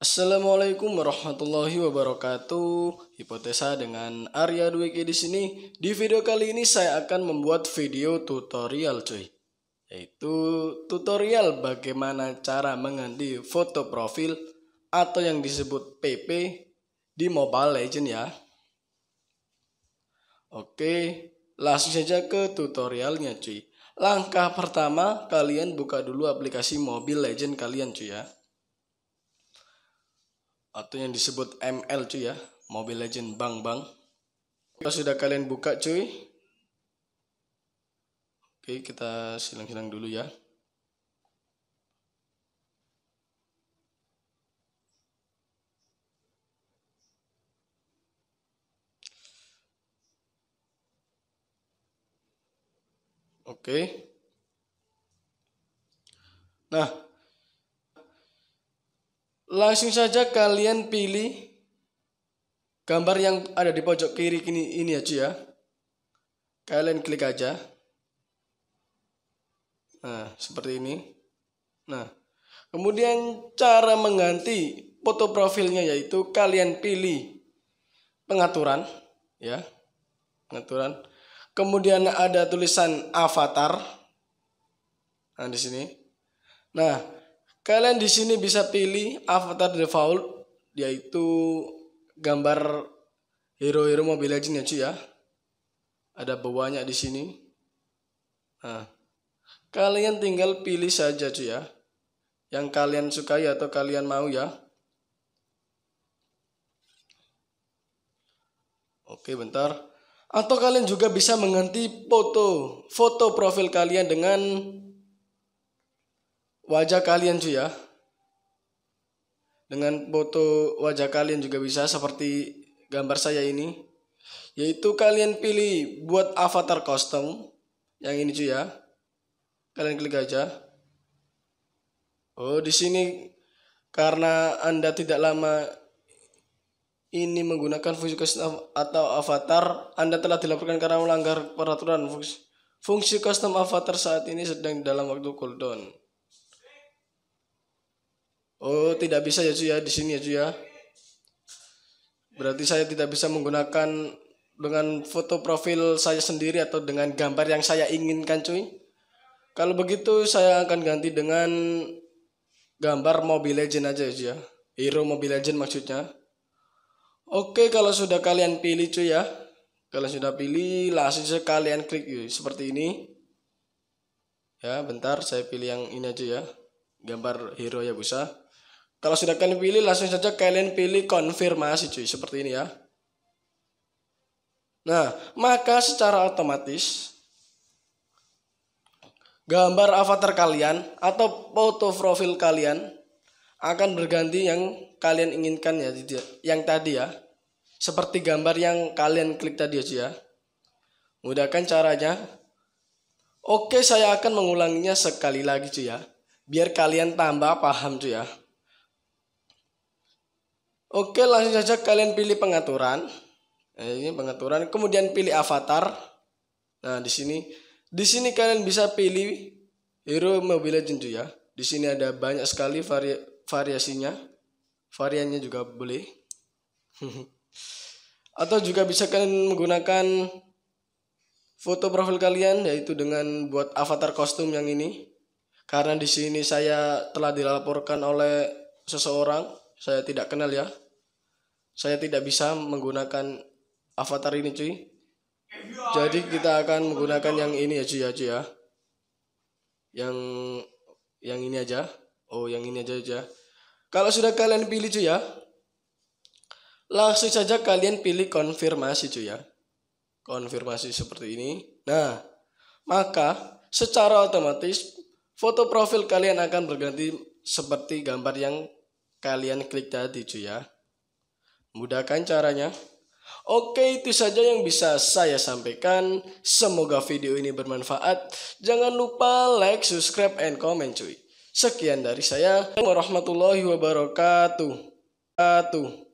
Assalamualaikum warahmatullahi wabarakatuh. Hipotesa dengan Arya Dwiki di sini. Di video kali ini saya akan membuat video tutorial cuy. Yaitu tutorial bagaimana cara mengganti foto profil atau yang disebut PP di Mobile Legend ya. Oke, langsung saja ke tutorialnya cuy. Langkah pertama kalian buka dulu aplikasi Mobile Legend kalian cuy ya atau yang disebut ML cuy ya Mobile Legend Bang Bang kita sudah kalian buka cuy oke kita silang-silang dulu ya Oke. Nah, Langsung saja kalian pilih gambar yang ada di pojok kiri ini, ini aja ya. Kalian klik aja. Nah, seperti ini. Nah, kemudian cara mengganti foto profilnya yaitu kalian pilih pengaturan ya. Pengaturan. Kemudian ada tulisan avatar. Nah, di sini. Nah, Kalian di sini bisa pilih avatar default yaitu gambar hero-hero Mobile Legends ya cuy ya. Ada banyak di sini. Nah, kalian tinggal pilih saja cuy ya. Yang kalian sukai atau kalian mau ya. Oke bentar. Atau kalian juga bisa mengganti foto, foto profil kalian dengan wajah kalian cuy ya. Dengan foto wajah kalian juga bisa seperti gambar saya ini. Yaitu kalian pilih buat avatar custom yang ini cuy ya. Kalian klik aja. Oh, di sini karena Anda tidak lama ini menggunakan fungsi custom atau avatar, Anda telah dilaporkan karena melanggar peraturan fungsi custom avatar saat ini sedang dalam waktu cooldown. Oh, tidak bisa ya cuy ya di sini ya cuy ya. Berarti saya tidak bisa menggunakan dengan foto profil saya sendiri atau dengan gambar yang saya inginkan cuy. Kalau begitu saya akan ganti dengan gambar Mobile Legend aja ya cuy ya. Hero Mobile Legend maksudnya. Oke, kalau sudah kalian pilih cuy ya. Kalau sudah pilih, langsung saja kalian klik cuy. seperti ini. Ya, bentar saya pilih yang ini aja ya. Gambar hero ya busa. Kalau sudah kalian pilih, langsung saja kalian pilih konfirmasi cuy, seperti ini ya. Nah, maka secara otomatis gambar avatar kalian atau foto profil kalian akan berganti yang kalian inginkan ya, yang tadi ya. Seperti gambar yang kalian klik tadi aja ya. Mudahkan caranya. Oke, saya akan mengulanginya sekali lagi cuy ya. Biar kalian tambah paham cuy ya. Oke, langsung saja kalian pilih pengaturan. Nah, ini pengaturan, kemudian pilih avatar. Nah, di sini di sini kalian bisa pilih hero Mobile Legends ya. Di sini ada banyak sekali vari variasinya. Variannya juga boleh. Atau juga bisa kalian menggunakan foto profil kalian yaitu dengan buat avatar kostum yang ini. Karena di sini saya telah dilaporkan oleh seseorang saya tidak kenal ya. Saya tidak bisa menggunakan avatar ini cuy. Jadi kita akan menggunakan yang ini ya cuy ya cuy ya. Yang yang ini aja. Oh, yang ini aja aja. Ya. Kalau sudah kalian pilih cuy ya. Langsung saja kalian pilih konfirmasi cuy ya. Konfirmasi seperti ini. Nah, maka secara otomatis foto profil kalian akan berganti seperti gambar yang kalian klik tadi cuy ya. Mudahkan caranya. Oke, itu saja yang bisa saya sampaikan. Semoga video ini bermanfaat. Jangan lupa like, subscribe, and comment cuy. Sekian dari saya. Warahmatullahi wabarakatuh. Atuh.